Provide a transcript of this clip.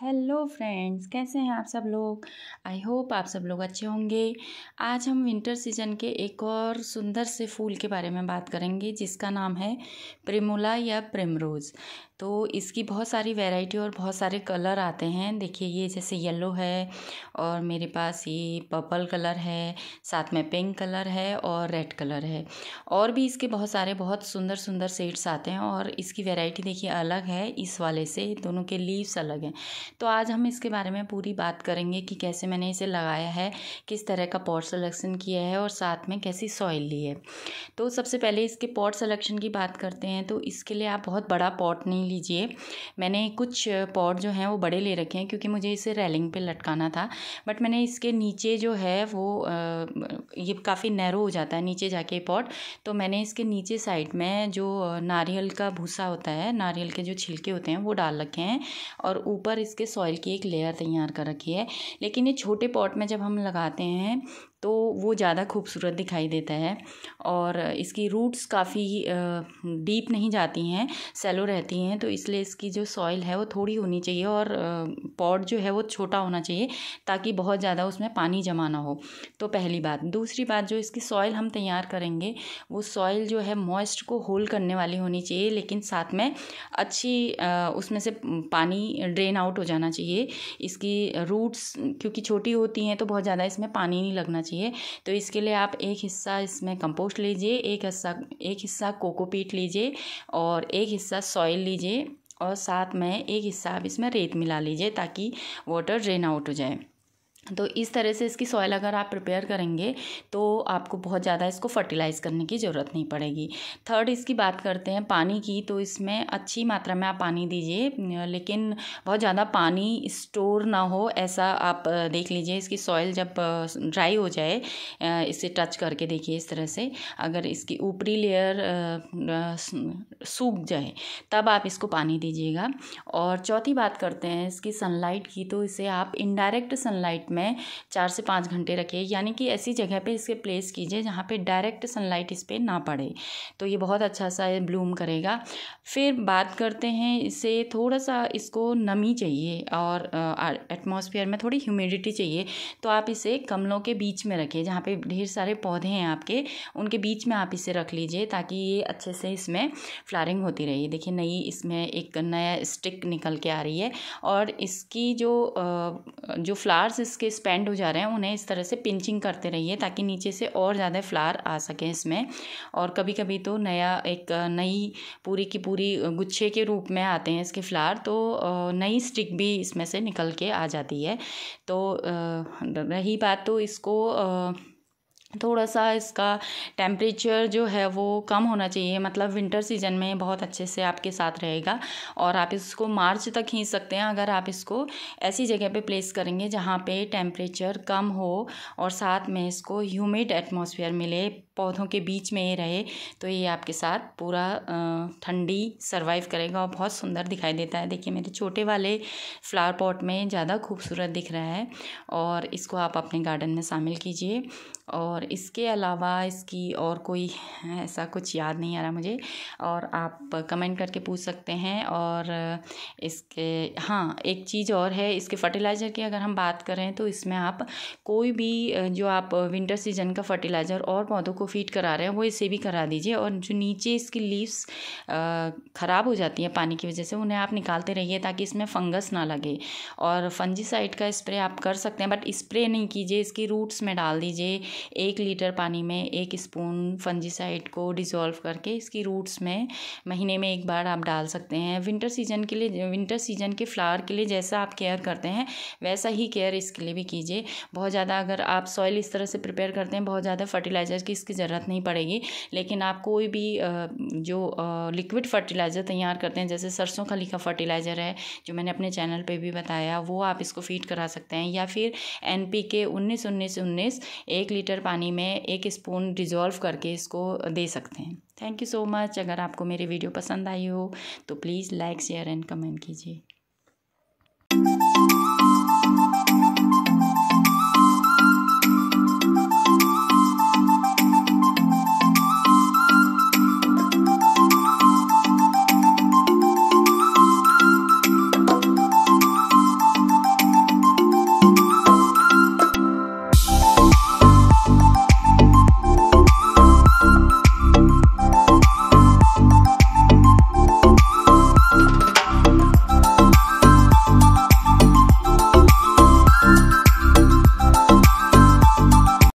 hello friends कैसे हैं आप सब लोग आई होप आप सब लोग अच्छे होंगे आज हम विंटर सीजन के एक और सुंदर से फूल के बारे में बात करेंगे जिसका नाम है प्रेमोला या प्रेमरोज़ तो इसकी बहुत सारी वैरायटी और बहुत सारे कलर आते हैं देखिए ये जैसे येलो है और मेरे पास ये पर्पल कलर है साथ में पिंक कलर है और रेड कलर है और भी इसके बहुत सारे बहुत सुंदर सुंदर सेड्स आते हैं और इसकी वैरायटी देखिए अलग है इस वाले से दोनों के लीव्स अलग हैं तो आज हम इसके बारे में पूरी बात करेंगे कि कैसे मैंने इसे लगाया है किस तरह का पॉट सलेक्शन किया है और साथ में कैसी सॉइल ली है तो सबसे पहले इसके पॉट सलेक्शन की बात करते हैं तो इसके लिए आप बहुत बड़ा पॉट नहीं लीजिए मैंने कुछ पॉट जो हैं वो बड़े ले रखे हैं क्योंकि मुझे इसे रेलिंग पर लटकाना था बट मैंने इसके नीचे जो है वो ये काफ़ी नैरो हो जाता है नीचे जाके पॉट तो मैंने इसके नीचे साइड में जो नारियल का भूसा होता है नारियल के जो छिलके होते हैं वो डाल रखे हैं और ऊपर इस इसके सॉइल की एक लेयर तैयार कर रखी है लेकिन ये छोटे पॉट में जब हम लगाते हैं तो वो ज़्यादा खूबसूरत दिखाई देता है और इसकी रूट्स काफ़ी डीप नहीं जाती हैं सेलो रहती हैं तो इसलिए इसकी जो सॉइल है वो थोड़ी होनी चाहिए और पॉड जो है वो छोटा होना चाहिए ताकि बहुत ज़्यादा उसमें पानी जमा ना हो तो पहली बात दूसरी बात जो इसकी सॉइल हम तैयार करेंगे वो सॉइल जो है मॉइस्ट को होल्ड करने वाली होनी चाहिए लेकिन साथ में अच्छी उसमें से पानी ड्रेन आउट हो जाना चाहिए इसकी रूट्स क्योंकि छोटी होती हैं तो बहुत ज़्यादा इसमें पानी नहीं लगना चाहिए चाहिए तो इसके लिए आप एक हिस्सा इसमें कंपोस्ट लीजिए एक हिस्सा एक हिस्सा कोकोपीट लीजिए और एक हिस्सा सॉइल लीजिए और साथ में एक हिस्सा आप इसमें रेत मिला लीजिए ताकि वाटर ड्रेन आउट हो जाए तो इस तरह से इसकी सॉयल अगर आप प्रिपेयर करेंगे तो आपको बहुत ज़्यादा इसको फर्टिलाइज़ करने की ज़रूरत नहीं पड़ेगी थर्ड इसकी बात करते हैं पानी की तो इसमें अच्छी मात्रा में आप पानी दीजिए लेकिन बहुत ज़्यादा पानी स्टोर ना हो ऐसा आप देख लीजिए इसकी सॉयल जब ड्राई हो जाए इसे टच करके देखिए इस तरह से अगर इसकी ऊपरी लेयर सूख जाए तब आप इसको पानी दीजिएगा और चौथी बात करते हैं इसकी सनलाइट की तो इसे आप इनडायरेक्ट सनलाइट में चार से पाँच घंटे रखिए यानी कि ऐसी जगह पे इसे प्लेस कीजिए जहाँ पे डायरेक्ट सनलाइट इस पर ना पड़े तो ये बहुत अच्छा सा ब्लूम करेगा फिर बात करते हैं इसे थोड़ा सा इसको नमी चाहिए और एटमोसफियर में थोड़ी ह्यूमिडिटी चाहिए तो आप इसे गमलों के बीच में रखिए जहाँ पर ढेर सारे पौधे हैं आपके उनके बीच में आप इसे रख लीजिए ताकि ये अच्छे से इसमें फ्लारिंग होती रही देखिए नई इसमें एक नया स्टिक निकल के आ रही है और इसकी जो जो फ्लावर्स इसके के स्पेंड हो जा रहे हैं उन्हें इस तरह से पिंचिंग करते रहिए ताकि नीचे से और ज़्यादा फ्लार आ सकें इसमें और कभी कभी तो नया एक नई पूरी की पूरी गुच्छे के रूप में आते हैं इसके फ्लार तो नई स्टिक भी इसमें से निकल के आ जाती है तो रही बात तो इसको थोड़ा सा इसका टेम्परेचर जो है वो कम होना चाहिए मतलब विंटर सीजन में बहुत अच्छे से आपके साथ रहेगा और आप इसको मार्च तक खींच सकते हैं अगर आप इसको ऐसी जगह पे प्लेस करेंगे जहाँ पे टेम्परेचर कम हो और साथ में इसको ह्यूमिड एटमॉस्फेयर मिले पौधों के बीच में ये रहे तो ये आपके साथ पूरा ठंडी सर्वाइव करेगा और बहुत सुंदर दिखाई देता है देखिए मेरे छोटे वाले फ्लावर पॉट में ज़्यादा खूबसूरत दिख रहा है और इसको आप अपने गार्डन में शामिल कीजिए और इसके अलावा इसकी और कोई ऐसा कुछ याद नहीं आ रहा मुझे और आप कमेंट करके पूछ सकते हैं और इसके हाँ एक चीज़ और है इसके फर्टिलाइज़र की अगर हम बात करें तो इसमें आप कोई भी जो आप विंटर सीजन का फर्टिलाइज़र और पौधों को फीड करा रहे हैं वो इसे भी करा दीजिए और जो नीचे इसकी लीव्स ख़राब हो जाती हैं पानी की वजह से उन्हें आप निकालते रहिए ताकि इसमें फंगस ना लगे और फंजीसाइड का स्प्रे आप कर सकते हैं बट स्प्रे नहीं कीजिए इसकी रूट्स में डाल दीजिए एक एक लीटर पानी में एक स्पून फंजीसाइड को डिज़ोल्व करके इसकी रूट्स में महीने में एक बार आप डाल सकते हैं विंटर सीजन के लिए विंटर सीजन के फ्लावर के लिए जैसा आप केयर करते हैं वैसा ही केयर इसके लिए भी कीजिए बहुत ज़्यादा अगर आप सॉइल इस तरह से प्रिपेयर करते हैं बहुत ज़्यादा फर्टिलाइज़र की इसकी ज़रूरत नहीं पड़ेगी लेकिन आप कोई भी जो लिक्विड फर्टिलाइज़र तैयार करते हैं जैसे सरसों खली का फर्टिलाइज़र है जो मैंने अपने चैनल पर भी बताया वो आप इसको फीड करा सकते हैं या फिर एन पी के उन्नीस उन्नीस उन्नीस एक लीटर पानी पानी में एक स्पून डिज़ोल्व करके इसको दे सकते हैं थैंक यू सो मच अगर आपको मेरी वीडियो पसंद आई हो तो please like share and comment कीजिए